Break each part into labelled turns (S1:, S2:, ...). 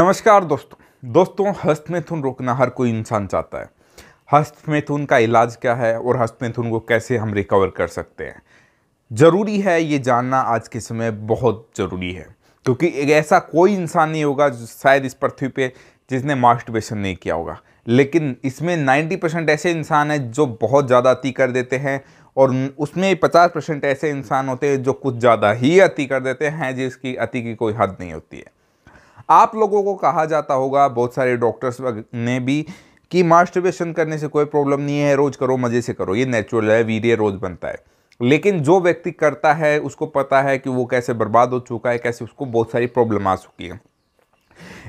S1: नमस्कार दोस्तों दोस्तों हस्तमैथुन रोकना हर कोई इंसान चाहता है हस्तमैथुन का इलाज क्या है और हस्तमैथुन को कैसे हम रिकवर कर सकते हैं ज़रूरी है ये जानना आज के समय बहुत ज़रूरी है क्योंकि एक ऐसा कोई इंसान नहीं होगा शायद इस पृथ्वी पे जिसने मास्टरबेशन नहीं किया होगा लेकिन इसमें 90 परसेंट ऐसे इंसान हैं जो बहुत ज़्यादा अति कर देते हैं और उसमें पचास परसेंट ऐसे इंसान होते हैं जो कुछ ज़्यादा ही अति कर देते हैं जिसकी अति की कोई हद नहीं होती है आप लोगों को कहा जाता होगा बहुत सारे डॉक्टर्स ने भी कि मास्टरबेशन करने से कोई प्रॉब्लम नहीं है रोज़ करो मज़े से करो ये नेचुरल है वीर्य रोज़ बनता है लेकिन जो व्यक्ति करता है उसको पता है कि वो कैसे बर्बाद हो चुका है कैसे उसको बहुत सारी प्रॉब्लम आ चुकी है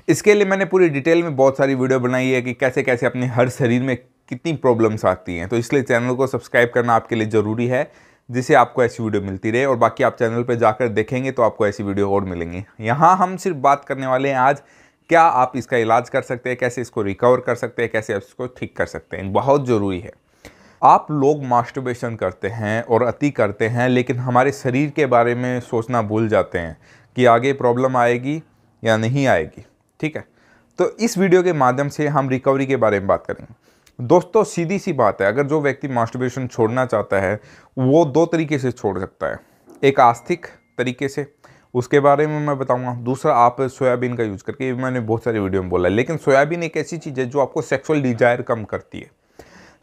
S1: इसके लिए मैंने पूरी डिटेल में बहुत सारी वीडियो बनाई है कि कैसे कैसे अपने हर शरीर में कितनी प्रॉब्लम्स आती हैं तो इसलिए चैनल को सब्सक्राइब करना आपके लिए ज़रूरी है जिसे आपको ऐसी वीडियो मिलती रहे और बाकी आप चैनल पर जाकर देखेंगे तो आपको ऐसी वीडियो और मिलेंगी यहाँ हम सिर्फ बात करने वाले हैं आज क्या आप इसका इलाज कर सकते हैं कैसे इसको रिकवर कर सकते हैं कैसे आप इसको ठीक कर सकते हैं बहुत ज़रूरी है आप लोग मास्टरबेशन करते हैं और अति करते हैं लेकिन हमारे शरीर के बारे में सोचना भूल जाते हैं कि आगे प्रॉब्लम आएगी या नहीं आएगी ठीक है तो इस वीडियो के माध्यम से हम रिकवरी के बारे में बात करेंगे दोस्तों सीधी सी बात है अगर जो व्यक्ति मास्टरबेशन छोड़ना चाहता है वो दो तरीके से छोड़ सकता है एक आस्थिक तरीके से उसके बारे में मैं बताऊंगा दूसरा आप सोयाबीन का यूज़ करके मैंने बहुत सारी वीडियो में बोला है लेकिन सोयाबीन एक ऐसी चीज़ है जो आपको सेक्सुअल डिजायर कम करती है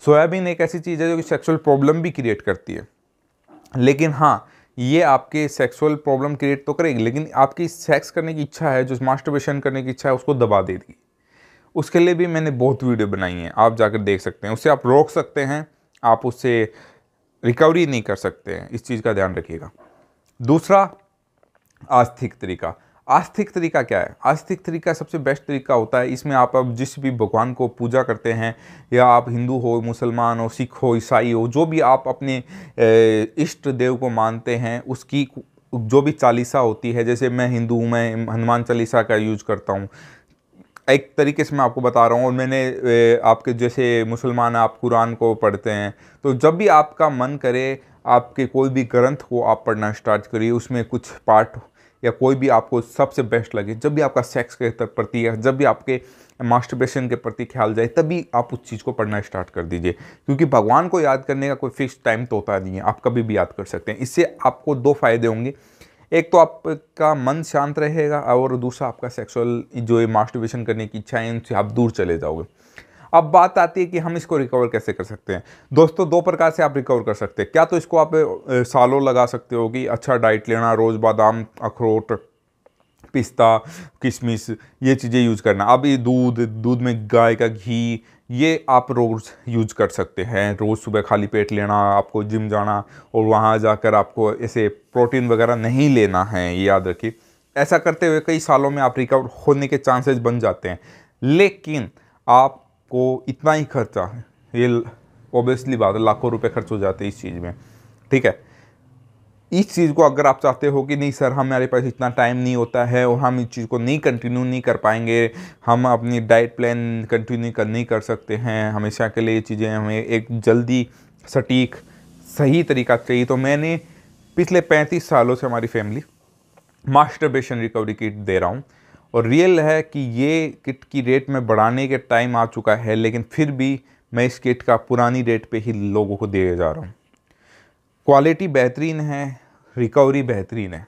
S1: सोयाबीन एक ऐसी चीज़ है जो कि सेक्सुअल प्रॉब्लम भी क्रिएट करती है लेकिन हाँ ये आपके सेक्सुअल प्रॉब्लम क्रिएट तो करेगी लेकिन आपकी सेक्स करने की इच्छा है जो मास्टरबेशन करने की इच्छा है उसको दबा देगी उसके लिए भी मैंने बहुत वीडियो बनाई हैं आप जाकर देख सकते हैं उससे आप रोक सकते हैं आप उससे रिकवरी नहीं कर सकते हैं इस चीज़ का ध्यान रखिएगा दूसरा आस्थिक तरीका आस्थिक तरीका क्या है आस्थिक तरीका सबसे बेस्ट तरीका होता है इसमें आप अब जिस भी भगवान को पूजा करते हैं या आप हिंदू हो मुसलमान हो सिख हो ईसाई हो जो भी आप अपने इष्ट देव को मानते हैं उसकी जो भी चालीसा होती है जैसे मैं हिंदू हूँ मैं हनुमान चालीसा का यूज करता हूँ एक तरीके से मैं आपको बता रहा हूँ और मैंने आपके जैसे मुसलमान आप कुरान को पढ़ते हैं तो जब भी आपका मन करे आपके कोई भी ग्रंथ को आप पढ़ना स्टार्ट करिए उसमें कुछ पार्ट या कोई भी आपको सबसे बेस्ट लगे जब भी आपका सेक्स के प्रति या जब भी आपके मास्टरबेशन के प्रति ख्याल जाए तभी आप उस चीज़ को पढ़ना स्टार्ट कर दीजिए क्योंकि भगवान को याद करने का कोई फिक्स टाइम तो होता नहीं है आप कभी भी याद कर सकते हैं इससे आपको दो फायदे होंगे एक तो आपका मन शांत रहेगा और दूसरा आपका सेक्सुअल जो मास्टिवेशन करने की इच्छा है उनसे आप दूर चले जाओगे अब बात आती है कि हम इसको रिकवर कैसे कर सकते हैं दोस्तों दो प्रकार से आप रिकवर कर सकते हैं क्या तो इसको आप सालों लगा सकते हो कि अच्छा डाइट लेना रोज़ बादाम अखरोट पिस्ता किशमिश ये चीज़ें यूज़ करना अब ये दूध दूध में गाय का घी ये आप रोज़ यूज कर सकते हैं रोज़ सुबह खाली पेट लेना आपको जिम जाना और वहाँ जाकर आपको ऐसे प्रोटीन वगैरह नहीं लेना है ये याद रखिए ऐसा करते हुए कई सालों में आप रिकवर होने के चांसेस बन जाते हैं लेकिन आपको इतना ही खर्चा ये ओबियसली बात है लाखों रुपए खर्च हो जाते हैं इस चीज़ में ठीक है इस चीज़ को अगर आप चाहते हो कि नहीं सर हमारे पास इतना टाइम नहीं होता है और हम इस चीज़ को नहीं कंटिन्यू नहीं कर पाएंगे हम अपनी डाइट प्लान कंटिन्यू कर नहीं कर सकते हैं हमेशा के लिए चीज़ें हमें एक जल्दी सटीक सही तरीका चाहिए तो मैंने पिछले पैंतीस सालों से हमारी फैमिली मास्टरबेशन रिकवरी किट दे रहा हूँ और रियल है कि ये किट की रेट में बढ़ाने के टाइम आ चुका है लेकिन फिर भी मैं इस किट का पुरानी रेट पे ही लोगों को दे जा रहा हूँ क्वालिटी बेहतरीन है रिकवरी बेहतरीन है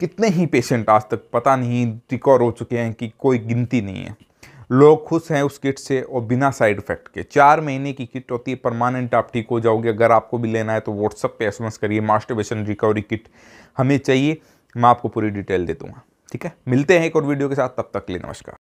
S1: कितने ही पेशेंट आज तक पता नहीं रिकवर हो चुके हैं कि कोई गिनती नहीं है लोग खुश हैं उस किट से और बिना साइड इफेक्ट के चार महीने की किट होती है परमानेंट आप ठीक हो जाओगे अगर आपको भी लेना है तो व्हाट्सअप पे एस करिए मास्टरबेशन रिकवरी किट हमें चाहिए मैं आपको पूरी डिटेल दे दूँगा ठीक है मिलते हैं एक और वीडियो के साथ तब तक के लिए नमस्कार